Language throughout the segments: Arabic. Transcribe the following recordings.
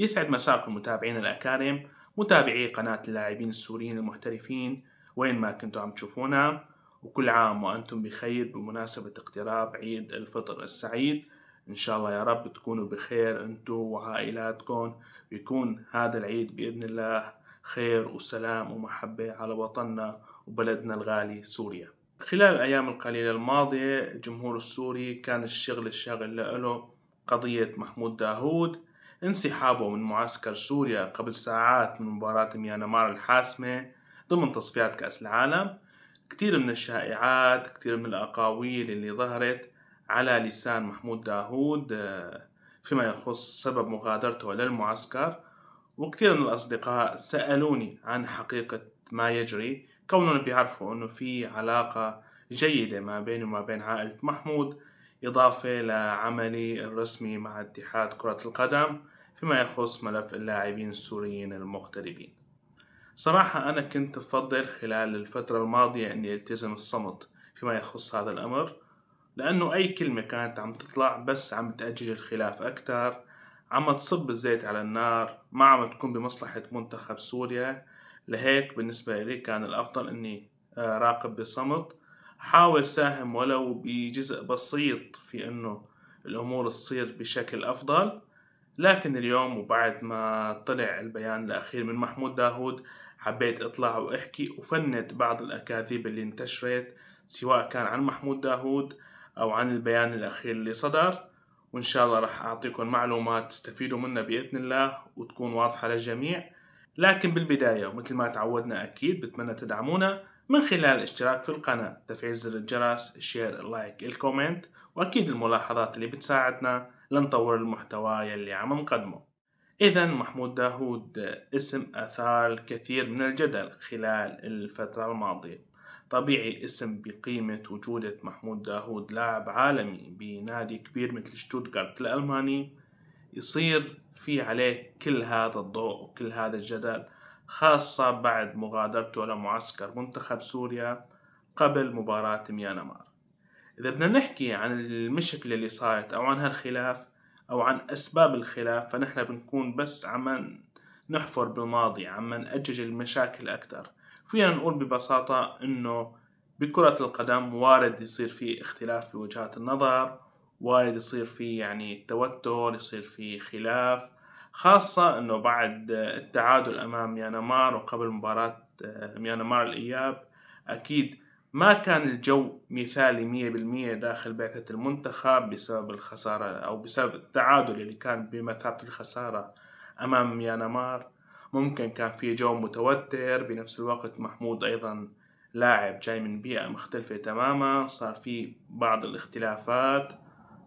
يسعد مساكم متابعينا الأكارم متابعي قناة اللاعبين السوريين المحترفين وين ما كنتوا عم تشوفونا وكل عام وأنتم بخير بمناسبة اقتراب عيد الفطر السعيد إن شاء الله يا رب تكونوا بخير أنتوا وعائلاتكم ويكون هذا العيد بإذن الله خير وسلام ومحبة على وطننا وبلدنا الغالي سوريا خلال الأيام القليلة الماضية الجمهور السوري كان الشغل الشاغل له قضية محمود داهود انسحابه من معسكر سوريا قبل ساعات من مباراة ميانمار الحاسمة ضمن تصفيات كأس العالم كتير من الشائعات كتير من الأقاويل اللي ظهرت على لسان محمود داهود آه، فيما يخص سبب مغادرته للمعسكر وكثير من الأصدقاء سألوني عن حقيقة ما يجري كونهم بيعرفوا أنه في علاقة جيدة ما بيني وما بين عائلة محمود إضافة لعملي الرسمي مع اتحاد كرة القدم فيما يخص ملف اللاعبين السوريين المغتربين صراحة أنا كنت أفضل خلال الفترة الماضية أني ألتزم الصمت فيما يخص هذا الأمر لأنه أي كلمة كانت عم تطلع بس عم تأجج الخلاف أكثر عم تصب الزيت على النار ما عم تكون بمصلحة منتخب سوريا لهيك بالنسبة لي كان الأفضل أني آه، راقب بصمت حاول ساهم ولو بجزء بسيط في أنه الأمور تصير بشكل أفضل لكن اليوم وبعد ما طلع البيان الأخير من محمود داهود حبيت اطلع واحكي وفند بعض الاكاذيب اللي انتشرت سواء كان عن محمود داهود او عن البيان الاخير اللي صدر وان شاء الله راح اعطيكم معلومات تستفيدوا منها باذن الله وتكون واضحه للجميع لكن بالبدايه ومثل ما تعودنا اكيد بتمنى تدعمونا من خلال الاشتراك في القناه تفعيل زر الجرس الشير اللايك الكومنت واكيد الملاحظات اللي بتساعدنا لنطور المحتوى يلي عم نقدمه إذا محمود داهود اسم أثار الكثير من الجدل خلال الفترة الماضية طبيعي اسم بقيمة وجودة محمود داهود لاعب عالمي بنادي كبير مثل شتوتغارت الألماني يصير في عليه كل هذا الضوء وكل هذا الجدل خاصة بعد مغادرته لمعسكر منتخب سوريا قبل مباراة ميانمار إذا بدنا نحكي عن المشكلة اللي صارت أو عن هالخلاف أو عن أسباب الخلاف فنحن بنكون بس عم نحفر بالماضي عم نأجج المشاكل أكثر فينا نقول ببساطة إنه بكرة القدم وارد يصير في اختلاف بوجهات النظر وارد يصير في يعني توتر يصير في خلاف خاصة إنه بعد التعادل أمام ميانمار وقبل مباراة آه، ميانمار الإياب أكيد ما كان الجو مثالي مية بالمية داخل بعثة المنتخب بسبب الخسارة أو بسبب التعادل اللي كان بمثابة الخسارة أمام ميانمار ممكن كان في جو متوتر بنفس الوقت محمود أيضا لاعب جاي من بيئة مختلفة تماما صار في بعض الاختلافات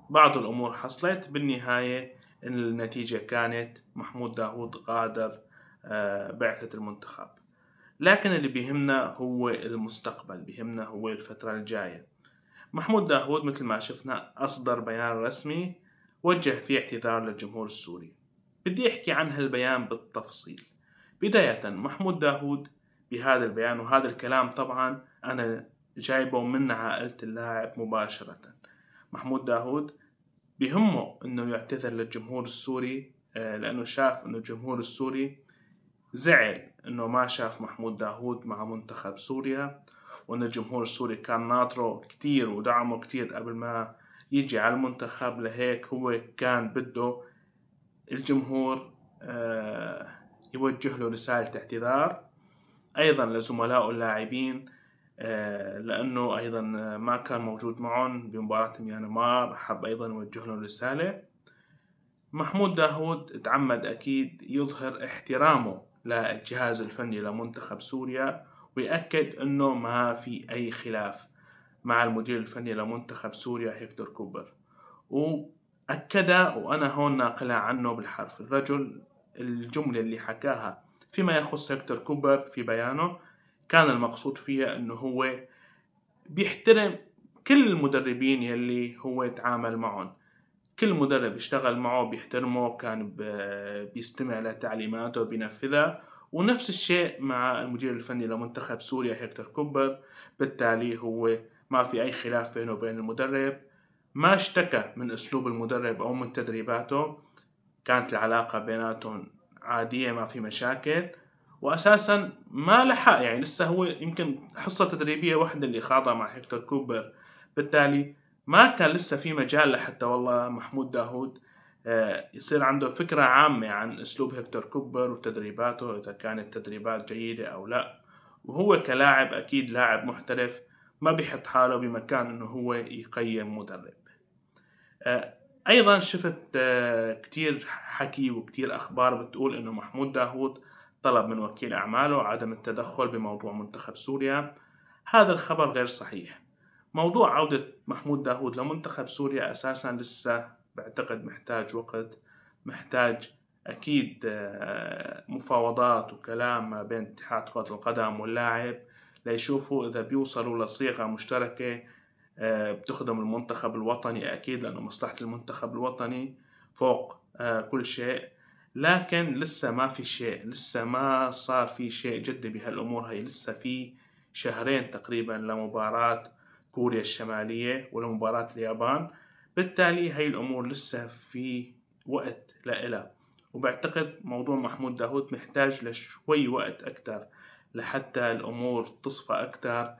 بعض الأمور حصلت بالنهاية النتيجة كانت محمود داهود غادر آه، بعثة المنتخب لكن اللي بيهمنا هو المستقبل بيهمنا هو الفترة الجاية محمود داهود مثل ما شفنا أصدر بيان رسمي وجه فيه اعتذار للجمهور السوري بدي أحكي عن هالبيان بالتفصيل بداية محمود داهود بهذا البيان وهذا الكلام طبعا أنا جايبه من عائلة اللاعب مباشرة محمود داهود بهمه أنه يعتذر للجمهور السوري آه، لأنه شاف أنه الجمهور السوري زعل انه ما شاف محمود داهود مع منتخب سوريا وان الجمهور السوري كان ناطره كتير ودعمه كتير قبل ما يجي على المنتخب لهيك هو كان بده الجمهور آه، يوجه له رسالة اعتذار أيضا لزملائه اللاعبين آه، لأنه أيضا ما كان موجود معهم بمباراة ميانمار حب أيضا يوجه له رسالة محمود داهود تعمد أكيد يظهر احترامه للجهاز الفني لمنتخب سوريا ويأكد أنه ما في أي خلاف مع المدير الفني لمنتخب سوريا هيكتور كوبر وأكد وأنا هون ناقلها عنه بالحرف الرجل الجملة اللي حكاها فيما يخص هيكتور كوبر في بيانه كان المقصود فيها أنه هو بيحترم كل المدربين يلي هو تعامل معهم كل مدرب اشتغل معه بيحترمه كان بيستمع لتعليماته بينفذها ونفس الشيء مع المدير الفني لمنتخب سوريا هيكتور كوبر بالتالي هو ما في أي خلاف بينه وبين المدرب ما اشتكى من أسلوب المدرب أو من تدريباته كانت العلاقة بيناتهم عادية ما في مشاكل وأساسا ما لحق يعني لسه هو يمكن حصة تدريبية واحدة اللي خاضها مع هيكتور كوبر بالتالي ما كان لسه في مجال لحتى والله محمود داهود آه، يصير عنده فكرة عامة عن أسلوب هكتور كوبر وتدريباته إذا كانت تدريبات جيدة أو لا وهو كلاعب أكيد لاعب محترف ما بيحط حاله بمكان إنه هو يقيم مدرب آه، أيضا شفت آه، كتير حكي وكتير أخبار بتقول إنه محمود داهود طلب من وكيل أعماله عدم التدخل بموضوع منتخب سوريا هذا الخبر غير صحيح موضوع عودة محمود داهود لمنتخب سوريا أساسا لسه بعتقد محتاج وقت محتاج أكيد آه، مفاوضات وكلام ما بين اتحاد كرة القدم واللاعب ليشوفوا إذا بيوصلوا لصيغة مشتركة آه، بتخدم المنتخب الوطني أكيد لأنه مصلحة المنتخب الوطني فوق آه، كل شيء لكن لسه ما في شيء لسه ما صار في شيء جدي بهالأمور هي لسه في شهرين تقريبا لمباراة كوريا الشمالية ولمباراة اليابان بالتالي هاي الأمور لسه في وقت لإلها وبعتقد موضوع محمود داهوت محتاج لشوي وقت أكتر لحتى الأمور تصفى أكتر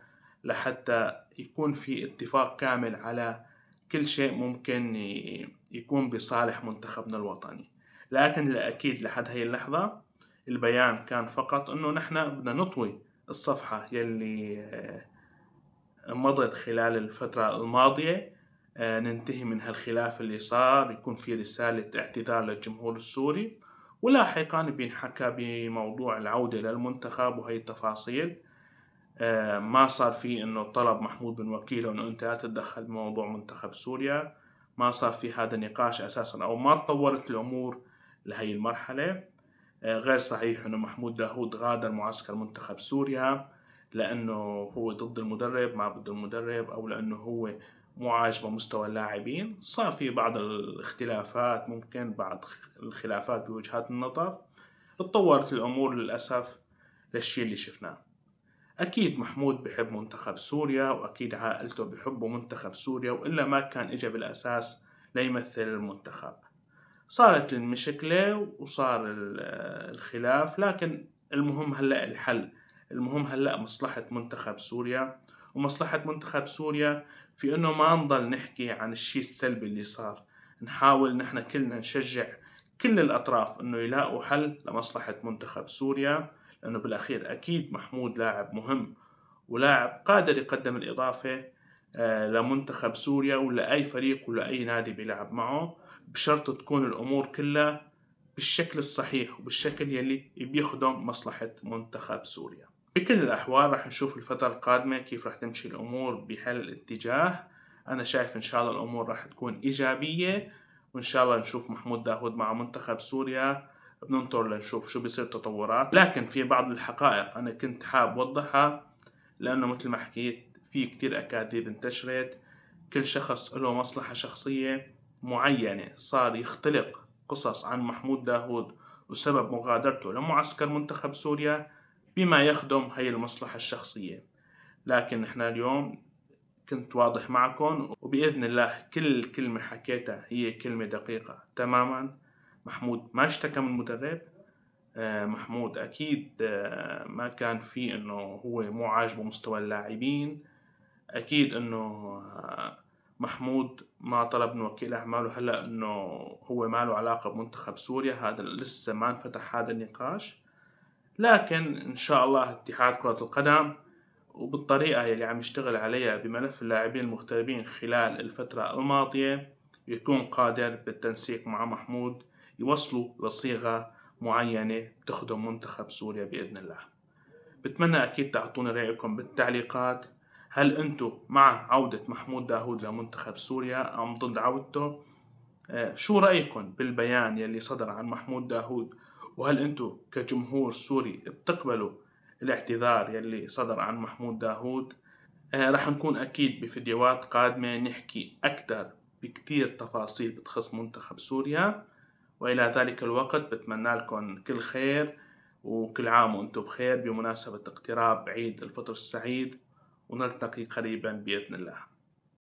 لحتى يكون في اتفاق كامل على كل شيء ممكن يكون بصالح منتخبنا الوطني لكن الأكيد لحد هاي اللحظة البيان كان فقط أنه نحن بدنا نطوي الصفحة يلي مضت خلال الفترة الماضية آه، ننتهي من هالخلاف اللي صار يكون في رسالة اعتذار للجمهور السوري ولاحقا بينحكى بموضوع العودة للمنتخب وهي التفاصيل آه، ما صار في انه طلب محمود بن وكيل انه انت لا تتدخل بموضوع منتخب سوريا ما صار في هذا النقاش اساسا او ما تطورت الامور لهي المرحله آه، غير صحيح انه محمود داهود غادر معسكر منتخب سوريا لانه هو ضد المدرب ما بده المدرب او لانه هو مو عاجبه مستوى اللاعبين صار في بعض الاختلافات ممكن بعض الخلافات بوجهات النظر تطورت الامور للاسف للشيء اللي شفناه اكيد محمود بحب منتخب سوريا واكيد عائلته بحبوا منتخب سوريا والا ما كان اجى بالاساس ليمثل المنتخب صارت المشكله وصار الخلاف لكن المهم هلا الحل المهم هلا مصلحة منتخب سوريا ومصلحة منتخب سوريا في انه ما نضل نحكي عن الشيء السلبي اللي صار نحاول نحن كلنا نشجع كل الاطراف انه يلاقوا حل لمصلحة منتخب سوريا لانه بالاخير اكيد محمود لاعب مهم ولاعب قادر يقدم الاضافة آه، لمنتخب سوريا ولأي فريق ولأي نادي بيلعب معه بشرط تكون الامور كلها بالشكل الصحيح وبالشكل يلي بيخدم مصلحة منتخب سوريا بكل الأحوال راح نشوف الفترة القادمة كيف راح تمشي الأمور بهالاتجاه الاتجاه أنا شايف إن شاء الله الأمور راح تكون إيجابية وإن شاء الله نشوف محمود داود مع منتخب سوريا بننطر لنشوف شو بيصير تطورات لكن في بعض الحقائق أنا كنت حاب وضحها لأنه مثل ما حكيت في كتير أكاذيب انتشرت كل شخص له مصلحة شخصية معينة صار يختلق قصص عن محمود داود وسبب مغادرته لمعسكر منتخب سوريا بما يخدم هي المصلحة الشخصية لكن احنا اليوم كنت واضح معكم وبإذن الله كل كلمة حكيتها هي كلمة دقيقة تماما محمود ما اشتكى من المدرب آه، محمود أكيد آه، ما كان في أنه هو مو عاجبه مستوى اللاعبين أكيد أنه آه، محمود ما طلب من وكيل أعماله هلأ أنه هو ما له علاقة بمنتخب سوريا هذا لسه ما انفتح هذا النقاش لكن إن شاء الله اتحاد كرة القدم وبالطريقة اللي عم يشتغل عليها بملف اللاعبين المغتربين خلال الفترة الماضية يكون قادر بالتنسيق مع محمود يوصلوا لصيغة معينة بتخدم منتخب سوريا بإذن الله بتمنى أكيد تعطونا رأيكم بالتعليقات هل أنتم مع عودة محمود داهود لمنتخب سوريا أم ضد عودته آه، شو رأيكم بالبيان يلي صدر عن محمود داهود وهل انتم كجمهور سوري بتقبلوا الاعتذار يلي صدر عن محمود داهود آه رح نكون اكيد بفيديوهات قادمه نحكي اكثر بكتير تفاصيل بتخص منتخب سوريا والى ذلك الوقت بتمنى لكم كل خير وكل عام وانتم بخير بمناسبه اقتراب عيد الفطر السعيد ونلتقي قريبا باذن الله